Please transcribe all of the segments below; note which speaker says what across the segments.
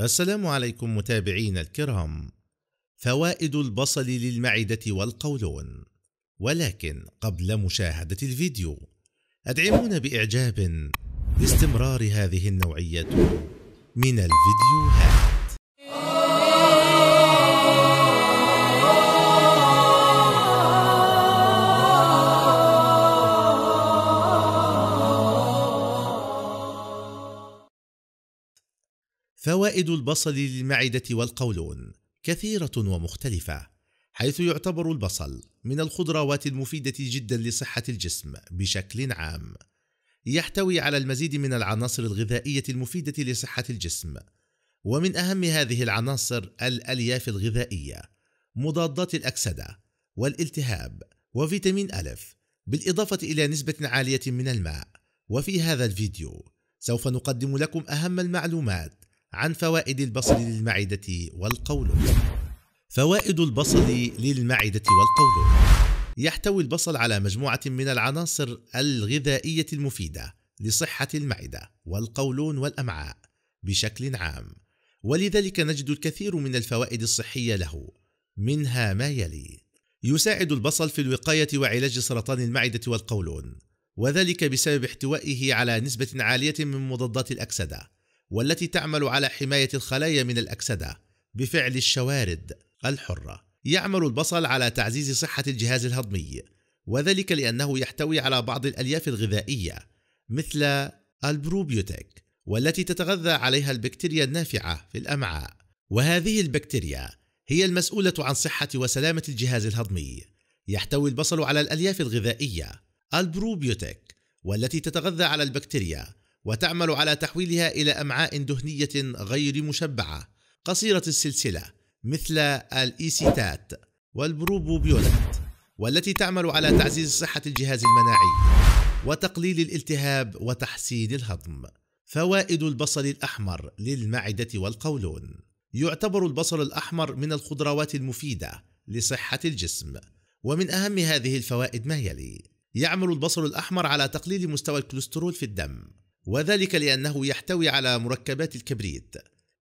Speaker 1: السلام عليكم متابعينا الكرام. فوائد البصل للمعدة والقولون. ولكن قبل مشاهدة الفيديو، ادعمونا بإعجاب لاستمرار هذه النوعية من الفيديوهات. فوائد البصل للمعدة والقولون كثيرة ومختلفة، حيث يعتبر البصل من الخضروات المفيدة جدا لصحة الجسم بشكل عام. يحتوي على المزيد من العناصر الغذائية المفيدة لصحة الجسم، ومن أهم هذه العناصر الألياف الغذائية، مضادات الأكسدة والالتهاب وفيتامين ألف، بالإضافة إلى نسبة عالية من الماء. وفي هذا الفيديو سوف نقدم لكم أهم المعلومات عن فوائد البصل للمعدة والقولون فوائد البصل للمعدة والقولون يحتوي البصل على مجموعة من العناصر الغذائية المفيدة لصحة المعدة والقولون والأمعاء بشكل عام ولذلك نجد الكثير من الفوائد الصحية له منها ما يلي يساعد البصل في الوقاية وعلاج سرطان المعدة والقولون وذلك بسبب احتوائه على نسبة عالية من مضادات الأكسدة والتي تعمل على حماية الخلايا من الأكسدة بفعل الشوارد الحرة. يعمل البصل على تعزيز صحة الجهاز الهضمي وذلك لأنه يحتوي على بعض الألياف الغذائية مثل البروبيوتيك والتي تتغذى عليها البكتيريا النافعة في الأمعاء وهذه البكتيريا هي المسؤولة عن صحة وسلامة الجهاز الهضمي يحتوي البصل على الألياف الغذائية البروبيوتيك والتي تتغذى على البكتيريا وتعمل على تحويلها إلى أمعاء دهنية غير مشبعة قصيرة السلسلة مثل الإيسيتات والبروبوبيولات والتي تعمل على تعزيز صحة الجهاز المناعي وتقليل الالتهاب وتحسين الهضم فوائد البصل الأحمر للمعدة والقولون يعتبر البصل الأحمر من الخضروات المفيدة لصحة الجسم ومن أهم هذه الفوائد ما يلي يعمل البصل الأحمر على تقليل مستوى الكوليسترول في الدم وذلك لأنه يحتوي على مركبات الكبريت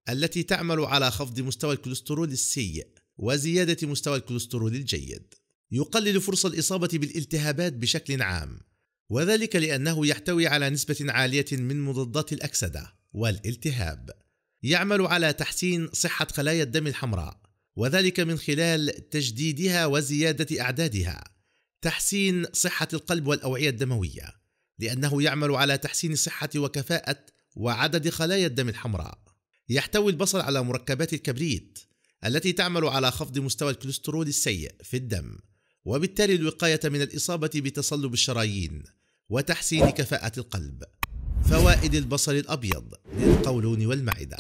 Speaker 1: التي تعمل على خفض مستوى الكوليسترول السيء وزيادة مستوى الكوليسترول الجيد. يقلل فرص الإصابة بالالتهابات بشكل عام، وذلك لأنه يحتوي على نسبة عالية من مضادات الأكسدة والالتهاب. يعمل على تحسين صحة خلايا الدم الحمراء، وذلك من خلال تجديدها وزيادة أعدادها. تحسين صحة القلب والأوعية الدموية، لأنه يعمل على تحسين صحة وكفاءة وعدد خلايا الدم الحمراء يحتوي البصل على مركبات الكبريت التي تعمل على خفض مستوى الكوليسترول السيء في الدم وبالتالي الوقاية من الإصابة بتصلب الشرايين وتحسين كفاءة القلب فوائد البصل الأبيض للقولون والمعدة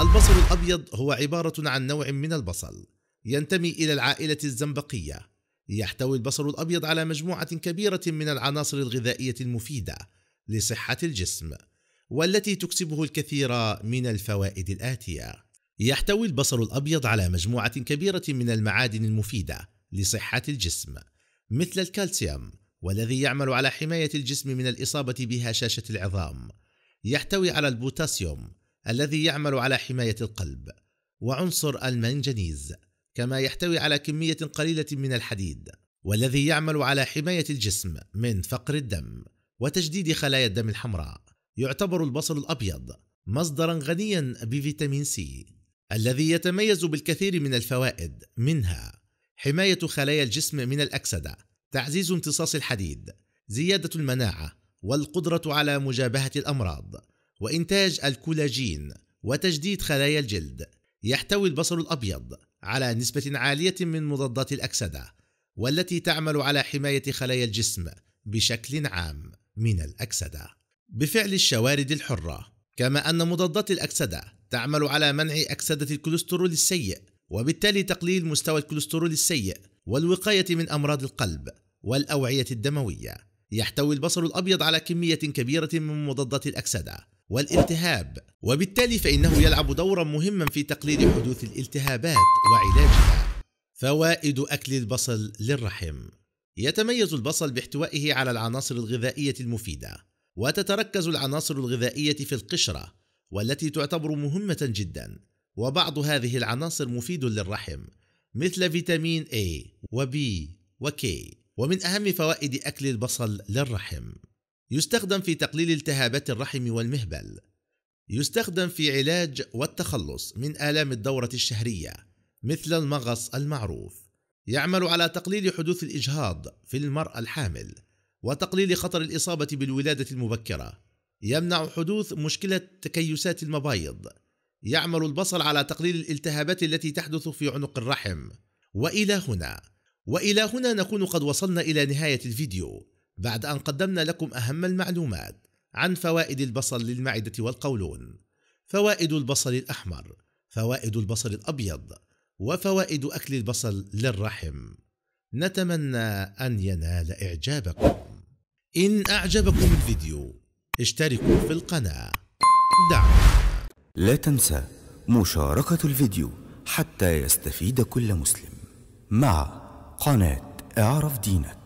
Speaker 1: البصل الأبيض هو عبارة عن نوع من البصل ينتمي إلى العائلة الزنبقية يحتوي البصل الأبيض على مجموعة كبيرة من العناصر الغذائية المفيدة لصحة الجسم، والتي تكسبه الكثير من الفوائد الآتية. يحتوي البصل الأبيض على مجموعة كبيرة من المعادن المفيدة لصحة الجسم، مثل الكالسيوم، والذي يعمل على حماية الجسم من الإصابة بهشاشة العظام. يحتوي على البوتاسيوم، الذي يعمل على حماية القلب، وعنصر المنجنيز، كما يحتوي على كمية قليلة من الحديد والذي يعمل على حماية الجسم من فقر الدم وتجديد خلايا الدم الحمراء يعتبر البصل الأبيض مصدرا غنيا بفيتامين سي الذي يتميز بالكثير من الفوائد منها حماية خلايا الجسم من الأكسدة تعزيز امتصاص الحديد زيادة المناعة والقدرة على مجابهة الأمراض وإنتاج الكولاجين وتجديد خلايا الجلد يحتوي البصل الأبيض على نسبة عالية من مضادات الأكسدة والتي تعمل على حماية خلايا الجسم بشكل عام من الأكسدة بفعل الشوارد الحرة كما أن مضادات الأكسدة تعمل على منع أكسدة الكوليسترول السيء وبالتالي تقليل مستوى الكوليسترول السيء والوقاية من أمراض القلب والأوعية الدموية يحتوي البصل الأبيض على كمية كبيرة من مضادات الأكسدة والالتهاب وبالتالي فإنه يلعب دورا مهما في تقليل حدوث الالتهابات وعلاجها فوائد أكل البصل للرحم يتميز البصل باحتوائه على العناصر الغذائية المفيدة وتتركز العناصر الغذائية في القشرة والتي تعتبر مهمة جدا وبعض هذه العناصر مفيد للرحم مثل فيتامين A وB وK ومن أهم فوائد أكل البصل للرحم يستخدم في تقليل التهابات الرحم والمهبل يستخدم في علاج والتخلص من آلام الدورة الشهرية مثل المغص المعروف يعمل على تقليل حدوث الإجهاض في المرأة الحامل وتقليل خطر الإصابة بالولادة المبكرة يمنع حدوث مشكلة تكيسات المبايض يعمل البصل على تقليل الالتهابات التي تحدث في عنق الرحم وإلى هنا وإلى هنا نكون قد وصلنا إلى نهاية الفيديو بعد أن قدمنا لكم أهم المعلومات عن فوائد البصل للمعدة والقولون فوائد البصل الأحمر فوائد البصل الأبيض وفوائد أكل البصل للرحم نتمنى أن ينال إعجابكم إن أعجبكم الفيديو اشتركوا في القناة دعم لا تنسى مشاركة الفيديو حتى يستفيد كل مسلم مع قناة اعرف دينك